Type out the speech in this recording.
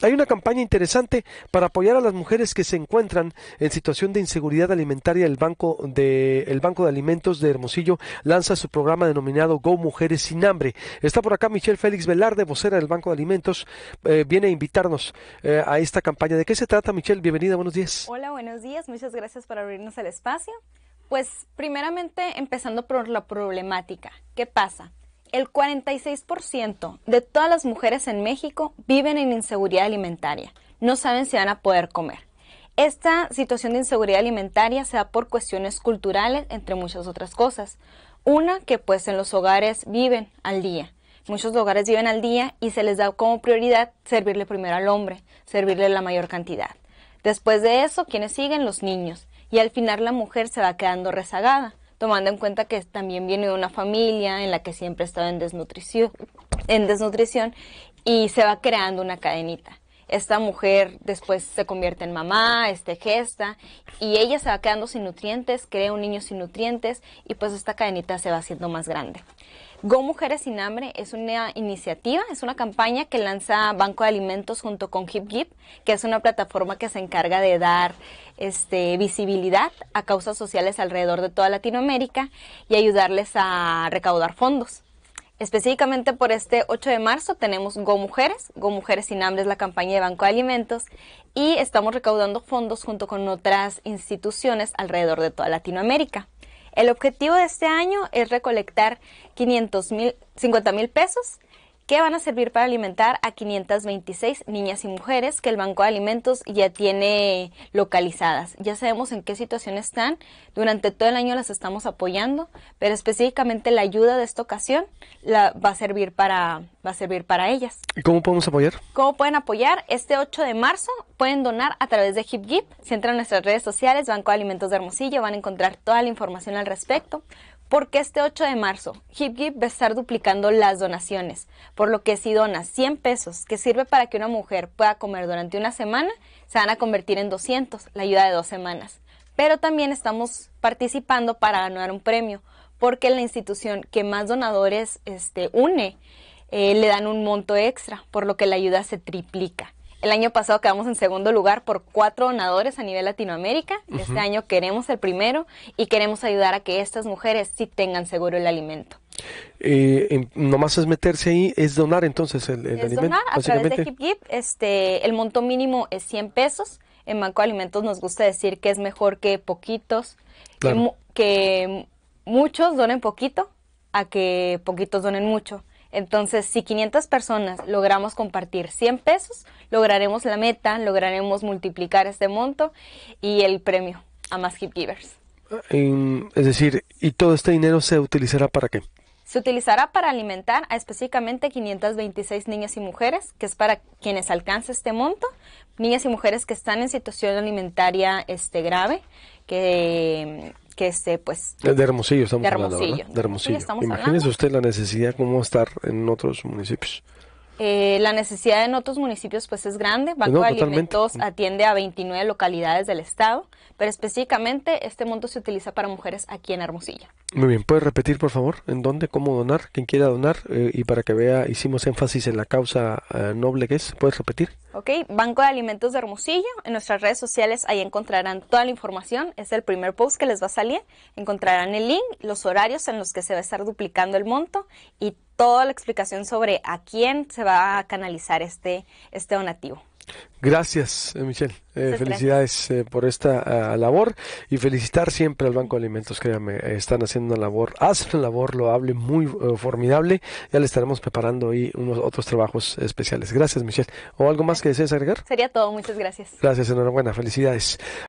Hay una campaña interesante para apoyar a las mujeres que se encuentran en situación de inseguridad alimentaria. El Banco de, el Banco de Alimentos de Hermosillo lanza su programa denominado Go Mujeres sin Hambre. Está por acá Michelle Félix Velarde, vocera del Banco de Alimentos. Eh, viene a invitarnos eh, a esta campaña. ¿De qué se trata, Michelle? Bienvenida, buenos días. Hola, buenos días. Muchas gracias por abrirnos el espacio. Pues primeramente empezando por la problemática. ¿Qué pasa? el 46% de todas las mujeres en México viven en inseguridad alimentaria. No saben si van a poder comer. Esta situación de inseguridad alimentaria se da por cuestiones culturales, entre muchas otras cosas. Una que pues en los hogares viven al día. Muchos hogares viven al día y se les da como prioridad servirle primero al hombre, servirle la mayor cantidad. Después de eso, quienes siguen los niños y al final la mujer se va quedando rezagada tomando en cuenta que también viene de una familia en la que siempre estaba en desnutrición, en desnutrición y se va creando una cadenita. Esta mujer después se convierte en mamá, este gesta, y ella se va quedando sin nutrientes, crea un niño sin nutrientes, y pues esta cadenita se va haciendo más grande. Go Mujeres sin Hambre es una iniciativa, es una campaña que lanza Banco de Alimentos junto con Hip que es una plataforma que se encarga de dar este, visibilidad a causas sociales alrededor de toda Latinoamérica y ayudarles a recaudar fondos. Específicamente por este 8 de marzo tenemos Go Mujeres, Go Mujeres sin Hambre es la campaña de Banco de Alimentos y estamos recaudando fondos junto con otras instituciones alrededor de toda Latinoamérica. El objetivo de este año es recolectar 50 mil pesos que van a servir para alimentar a 526 niñas y mujeres que el Banco de Alimentos ya tiene localizadas. Ya sabemos en qué situación están. Durante todo el año las estamos apoyando, pero específicamente la ayuda de esta ocasión la, va, a servir para, va a servir para ellas. ¿Y cómo podemos apoyar? ¿Cómo pueden apoyar? Este 8 de marzo pueden donar a través de HipGip. Si entran a nuestras redes sociales, Banco de Alimentos de Hermosillo, van a encontrar toda la información al respecto porque este 8 de marzo HipGip va a estar duplicando las donaciones, por lo que si donas 100 pesos que sirve para que una mujer pueda comer durante una semana, se van a convertir en 200, la ayuda de dos semanas. Pero también estamos participando para ganar un premio, porque la institución que más donadores este, une eh, le dan un monto extra, por lo que la ayuda se triplica. El año pasado quedamos en segundo lugar por cuatro donadores a nivel Latinoamérica. Este año queremos el primero y queremos ayudar a que estas mujeres sí tengan seguro el alimento. Eh, nomás es meterse ahí, es donar entonces el, alimento. a través de este, el monto mínimo es 100 pesos. En Banco Alimentos nos gusta decir que es mejor que poquitos, que muchos donen poquito a que poquitos donen mucho. Entonces, si 500 personas logramos compartir 100 pesos, lograremos la meta, lograremos multiplicar este monto y el premio a más Hip Givers. Es decir, ¿y todo este dinero se utilizará para qué? Se utilizará para alimentar a específicamente 526 niñas y mujeres, que es para quienes alcanza este monto, niñas y mujeres que están en situación alimentaria este, grave, que que esté pues... De Hermosillo estamos hablando, De Hermosillo. Imagínese usted la necesidad, como estar en otros municipios. Eh, la necesidad en otros municipios pues es grande. Banco de Alimentos mm. atiende a 29 localidades del estado, pero específicamente este monto se utiliza para mujeres aquí en Hermosillo. Muy bien, ¿puedes repetir por favor en dónde, cómo donar, ¿Quién quiera donar eh, y para que vea, hicimos énfasis en la causa eh, noble que es, ¿puedes repetir? Ok, Banco de Alimentos de Hermosillo, en nuestras redes sociales ahí encontrarán toda la información, es el primer post que les va a salir, encontrarán el link, los horarios en los que se va a estar duplicando el monto y toda la explicación sobre a quién se va a canalizar este, este donativo. Gracias, eh, Michelle. Eh, felicidades eh, por esta labor y felicitar siempre al Banco de Alimentos, ya me están haciendo una labor, hacen una labor loable, muy formidable. Ya le estaremos preparando ahí unos otros trabajos especiales. Gracias, Michelle. ¿O algo más que desees agregar? Sería todo, muchas gracias. Gracias, enhorabuena, felicidades.